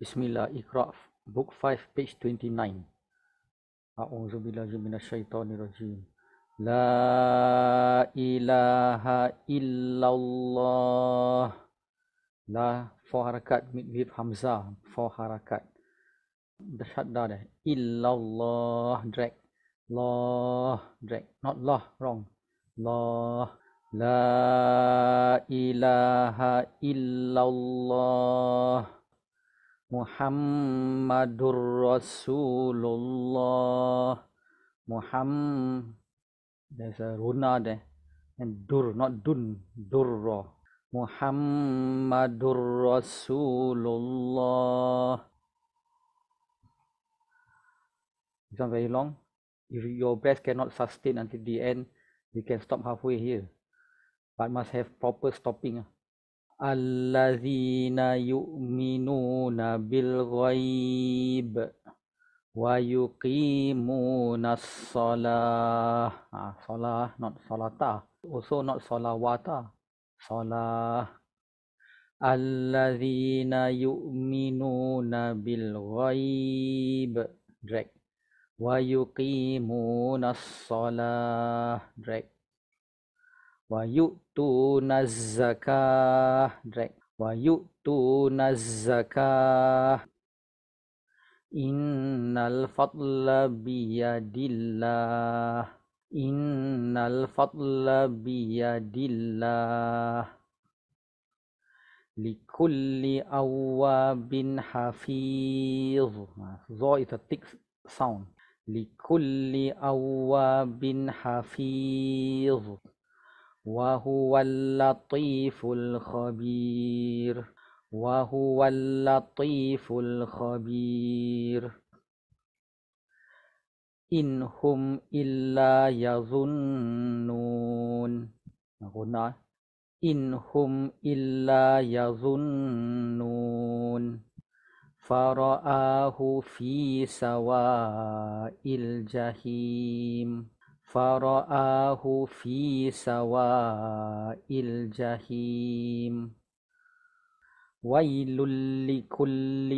Bismillah, Iqra, Book 5, page 29. A'udzu billahi minasyaitonir rajim. La ilaha illallah. La for harakat midwif hamzah, for harakat. Dashadda dah. Illallah drag. La drag, not la wrong. La la ilaha illallah. Muhammadur Rasulullah Muhammad There's a runa there And dur, not dun, durra Muhammadur Rasulullah It's not very long If your breath cannot sustain until the end You can stop halfway here But must have proper stopping ah. الذين يؤمنون بالغيب ويقيمون الصلاة آه، صلاة not صلاة also not salawata صلاة الذين يؤمنون بالغيب drag ويقيمون الصلاة drag ويؤتون الزكاة ويؤتون الزكاة إن الفضل بيد الله إن الفضل بيد الله لكل أواب حفيظ ظا is a thick sound لكل أواب حفيظ وهو اللطيف الخبير وهو اللطيف الخبير إن هم إلا يظنون قلنا نعم. إن هم إلا يظنون فرآه في سواء الجحيم فرآه في سواء الجحيم ويل لكل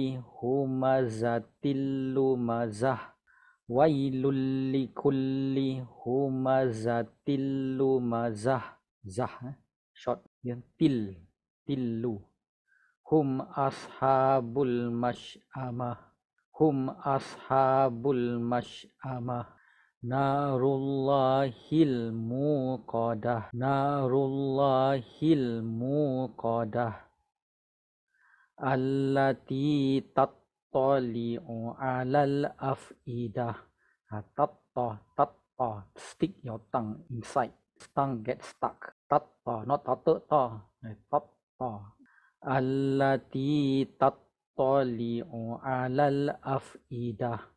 همزة لمزة ويل لكل همزة لمزة زه شوت تل تلو هم أصحاب المشأمة هم أصحاب المشأمة Narullahil muqadah Narullahil muqadah Allati tattali'u alal afidah ha, Tatta, tatta Stick your tongue inside Tongue get stuck Tatta, not tatta ta Tatta eh, Allati tattali'u alal afidah